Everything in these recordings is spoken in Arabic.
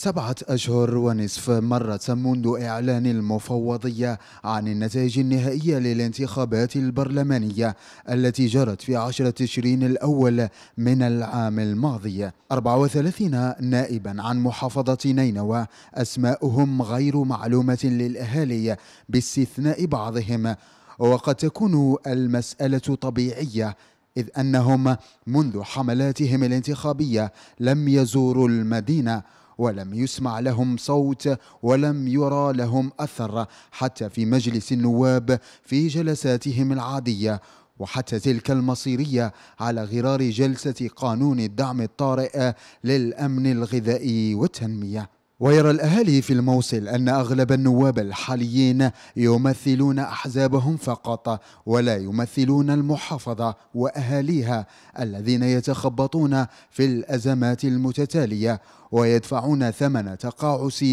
سبعة أشهر ونصف مرت منذ إعلان المفوضية عن النتائج النهائية للانتخابات البرلمانية التي جرت في عشرة تشرين الأول من العام الماضي 34 نائبا عن محافظة نينوى أسماؤهم غير معلومة للأهالي باستثناء بعضهم وقد تكون المسألة طبيعية إذ أنهم منذ حملاتهم الانتخابية لم يزوروا المدينة ولم يسمع لهم صوت ولم يرى لهم أثر حتى في مجلس النواب في جلساتهم العادية وحتى تلك المصيرية على غرار جلسة قانون الدعم الطارئ للأمن الغذائي والتنمية ويرى الأهالي في الموصل أن أغلب النواب الحاليين يمثلون أحزابهم فقط ولا يمثلون المحافظة وأهاليها الذين يتخبطون في الأزمات المتتالية ويدفعون ثمن تقاعس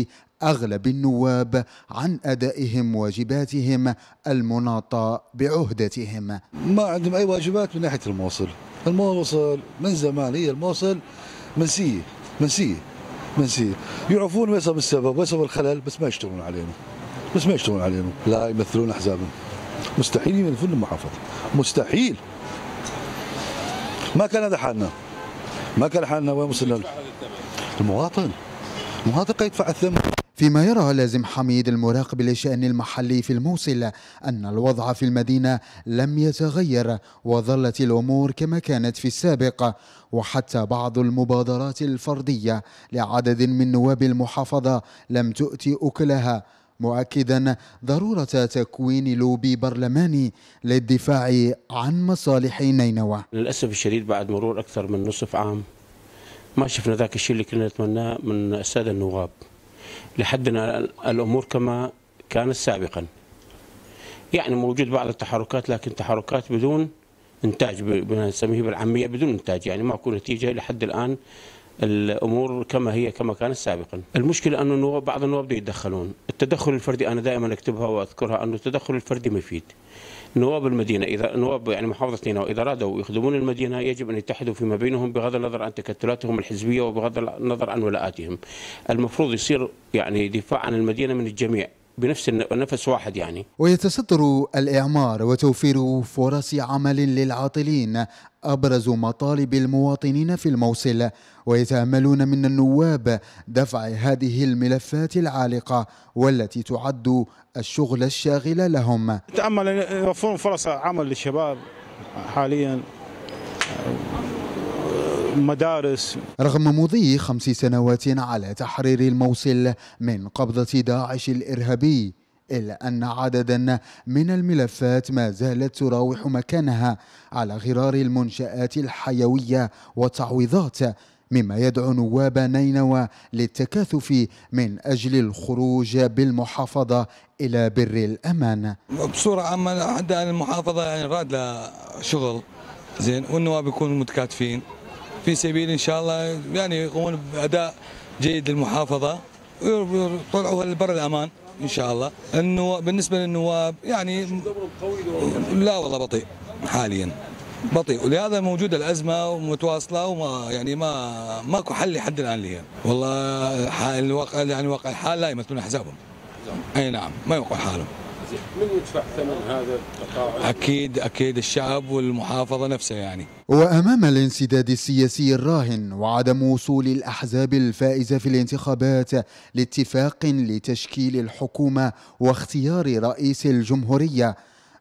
أغلب النواب عن أدائهم واجباتهم المناطة بعهدتهم ما عندهم أي واجبات من ناحية الموصل الموصل من زمان هي الموصل منسية منسية منسية يعرفون ويصب السبب ويصب الخلل بس ما يشتغلون علينا بس ما يشتغلون علينا لا يمثلون أحزابهم مستحيل يمثلون المحافظة مستحيل ما كان هذا حالنا ما كان حالنا وين وصلنا المواطن المواطن يدفع الثمن فيما يرى لازم حميد المراقب للشأن المحلي في الموصل أن الوضع في المدينة لم يتغير وظلت الأمور كما كانت في السابق وحتى بعض المبادرات الفردية لعدد من نواب المحافظة لم تؤتي أكلها مؤكدا ضرورة تكوين لوبي برلماني للدفاع عن مصالح نينوى للأسف الشديد بعد مرور أكثر من نصف عام ما شفنا ذاك الشيء اللي كنا نتمناه من السادة النواب لحدنا الامور كما كانت سابقا يعني موجود بعض التحركات لكن تحركات بدون انتاج بنسميه بالعاميه بدون انتاج يعني ماكو نتيجه لحد الان الامور كما هي كما كانت سابقا المشكله انه النواب بعض النواب يتدخلون التدخل الفردي انا دائما اكتبها واذكرها انه التدخل الفردي مفيد نواب المدينه اذا نواب يعني محافظه نينوى اذا ارادوا يخدمون المدينه يجب ان يتحدوا فيما بينهم بغض النظر عن تكتلاتهم الحزبيه وبغض النظر عن ولاءاتهم المفروض يصير يعني دفاع عن المدينه من الجميع بنفس نفس واحد يعني ويتصدر الإعمار وتوفير فرص عمل للعاطلين أبرز مطالب المواطنين في الموصل ويتأملون من النواب دفع هذه الملفات العالقة والتي تعد الشغل الشاغل لهم نتأمل يوفرون فرص عمل للشباب حاليا مدارس رغم مضي خمس سنوات على تحرير الموصل من قبضة داعش الإرهابي إلا أن عددا من الملفات ما زالت تراوح مكانها على غرار المنشآت الحيوية والتعويضات مما يدعو نواب نينوى للتكاثف من أجل الخروج بالمحافظة إلى بر الأمان بصورة عامة عند يعني المحافظة يعني راد شغل زين والنواب يكونوا متكاتفين في سبيل ان شاء الله يعني يقومون باداء جيد للمحافظه ويطلعوا لبر الامان ان شاء الله النواب بالنسبه للنواب يعني لا والله بطيء حاليا بطيء ولهذا موجودة الأزمة ومتواصلة وما يعني ما ماكو حل لحد الآن لها والله الواقع يعني, يعني واقع الحال لا يمثلون أحزابهم أي نعم ما يوقع حالهم من يدفع ثمن هذا التقاعد؟ اكيد اكيد الشعب والمحافظه نفسها يعني. وامام الانسداد السياسي الراهن وعدم وصول الاحزاب الفائزه في الانتخابات لاتفاق لتشكيل الحكومه واختيار رئيس الجمهوريه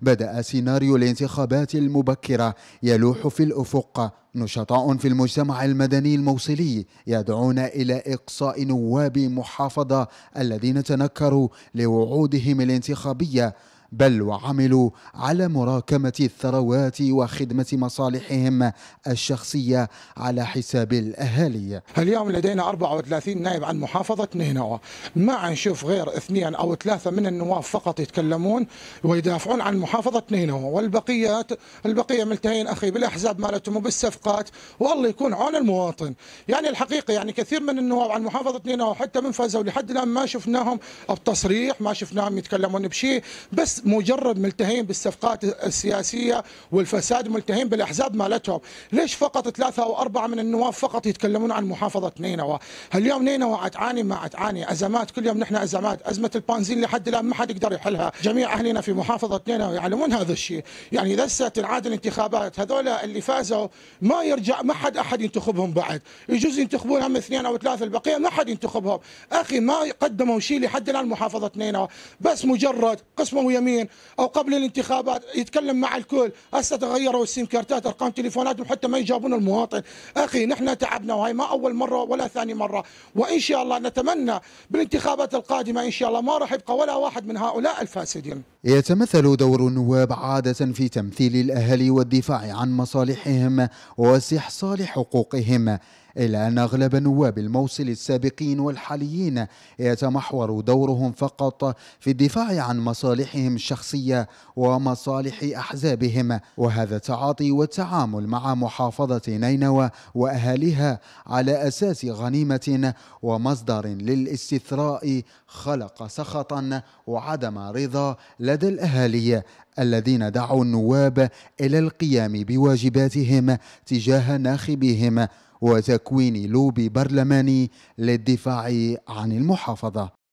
بدأ سيناريو الانتخابات المبكرة يلوح في الأفق نشطاء في المجتمع المدني الموصلي يدعون إلى إقصاء نواب محافظة الذين تنكروا لوعودهم الانتخابية بل وعملوا على مراكمة الثروات وخدمة مصالحهم الشخصية على حساب الأهالي اليوم لدينا 34 نائب عن محافظة نينوى ما نشوف غير اثنين أو ثلاثة من النواب فقط يتكلمون ويدافعون عن محافظة نينوى والبقيات البقية ملتهين أخي بالأحزاب مالتهم وبالصفقات والله يكون عون المواطن يعني الحقيقة يعني كثير من النواب عن محافظة نينوى حتى من فازوا لحد الآن ما شفناهم بتصريح ما شفناهم يتكلمون بشيء بس مجرد ملتهين بالصفقات السياسيه والفساد ملتهين بالاحزاب مالتهم، ليش فقط ثلاثه او اربعه من النواب فقط يتكلمون عن محافظه نينوى؟ اليوم نينوى عتعاني ما عتعاني، ازمات كل يوم نحن ازمات، ازمه البنزين لحد الان ما حد يقدر يحلها، جميع اهلنا في محافظه نينوى يعلمون هذا الشيء، يعني اذا تنعاد الانتخابات هذول اللي فازوا ما يرجع ما حد احد ينتخبهم بعد، يجوز ينتخبون هم اثنين او ثلاثه البقيه ما حد ينتخبهم، اخي ما قدموا شيء لحد الان محافظه نينوى، بس مجرد قسموا ويا اليمين او قبل الانتخابات يتكلم مع الكل هسه تغيروا السيم كارتات ارقام تليفوناتهم حتى ما يجابون المواطن اخي نحن تعبنا وهي ما اول مره ولا ثاني مره وان شاء الله نتمنى بالانتخابات القادمه ان شاء الله ما راح يبقى ولا واحد من هؤلاء الفاسدين يتمثل دور النواب عاده في تمثيل الاهالي والدفاع عن مصالحهم واستحصال حقوقهم إلا أن أغلب نواب الموصل السابقين والحاليين يتمحور دورهم فقط في الدفاع عن مصالحهم الشخصية ومصالح أحزابهم وهذا التعاطي والتعامل مع محافظة نينوى وأهاليها على أساس غنيمة ومصدر للاستثراء خلق سخطا وعدم رضا لدى الأهالي الذين دعوا النواب إلى القيام بواجباتهم تجاه ناخبيهم وتكوين لوبي برلماني للدفاع عن المحافظة